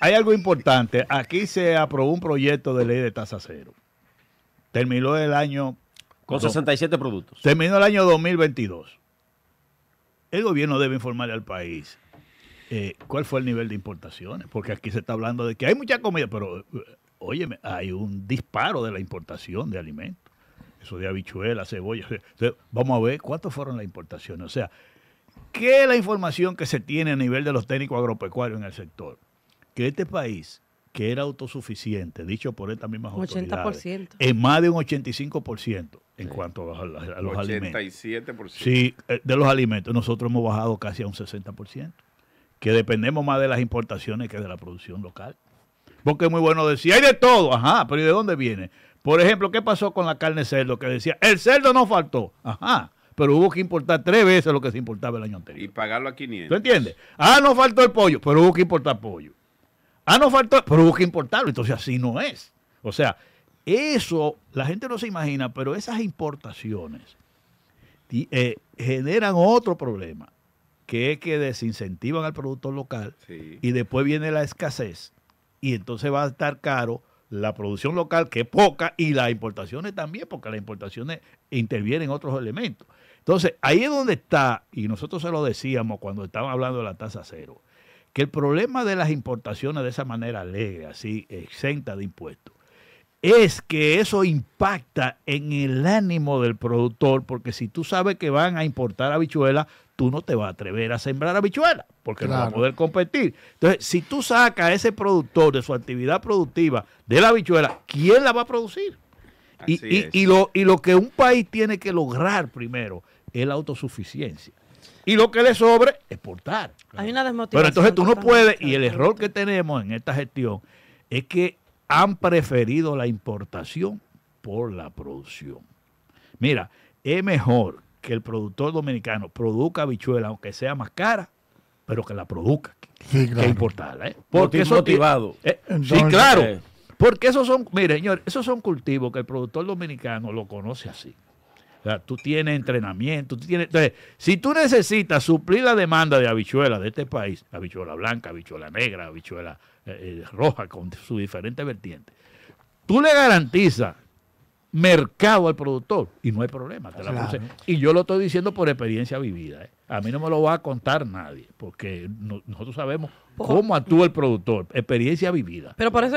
hay, algo importante. Aquí se aprobó un proyecto de ley de tasa cero. Terminó el año... Con 67 productos. Terminó el año 2022. El gobierno debe informarle al país eh, cuál fue el nivel de importaciones, porque aquí se está hablando de que hay mucha comida, pero eh, óyeme, hay un disparo de la importación de alimentos. Eso de habichuelas, cebolla. vamos a ver cuántas fueron las importaciones. O sea, ¿qué es la información que se tiene a nivel de los técnicos agropecuarios en el sector? que este país, que era autosuficiente, dicho por estas mismas 80%. autoridades, en más de un 85% en cuanto a, los, alimentos. 87%. Sí, eh, de los alimentos, nosotros hemos bajado casi a un 60%, que dependemos más de las importaciones que de la producción local. Porque es muy bueno decir, hay de todo, ajá, pero ¿y de dónde viene? Por ejemplo, ¿qué pasó con la carne cerdo? Que decía, el cerdo no faltó, ajá, pero hubo que importar tres veces lo que se importaba el año anterior. Y pagarlo a 500. ¿Tú entiendes? Ah, no faltó el pollo, pero hubo que importar pollo. Ah, no faltó, pero hubo que importarlo, entonces así no es. O sea, eso la gente no se imagina, pero esas importaciones eh, generan otro problema, que es que desincentivan al productor local y después viene la escasez y entonces va a estar caro la producción local, que es poca, y las importaciones también, porque las importaciones intervienen otros elementos. Entonces, ahí es donde está, y nosotros se lo decíamos cuando estábamos hablando de la tasa cero, que el problema de las importaciones de esa manera alegre, así, exenta de impuestos, es que eso impacta en el ánimo del productor, porque si tú sabes que van a importar habichuela, tú no te vas a atrever a sembrar habichuela, porque no vas a poder competir. Entonces, si tú sacas a ese productor de su actividad productiva de la habichuela, ¿quién la va a producir? Y, lo, y lo que un país tiene que lograr primero es la autosuficiencia y lo que le sobre, exportar. Hay una desmotivación. Pero entonces tú no puedes, y el error que tenemos en esta gestión es que han preferido la importación por la producción. Mira, es mejor que el productor dominicano produzca habichuela, aunque sea más cara, pero que la produzca. Que importarla. ¿eh? Porque eso motivado. Eh, sí, claro. Eh. Porque esos son, mire, señor, esos son cultivos que el productor dominicano lo conoce así sea, tú tienes entrenamiento, tú tienes... Entonces, si tú necesitas suplir la demanda de habichuela de este país, habichuela blanca, habichuela negra, habichuela eh, eh, roja, con sus diferentes vertientes, tú le garantizas mercado al productor y no hay problema. Y yo lo estoy diciendo por experiencia vivida. Eh. A mí no me lo va a contar nadie, porque nosotros sabemos cómo actúa el productor, experiencia vivida. Pero parece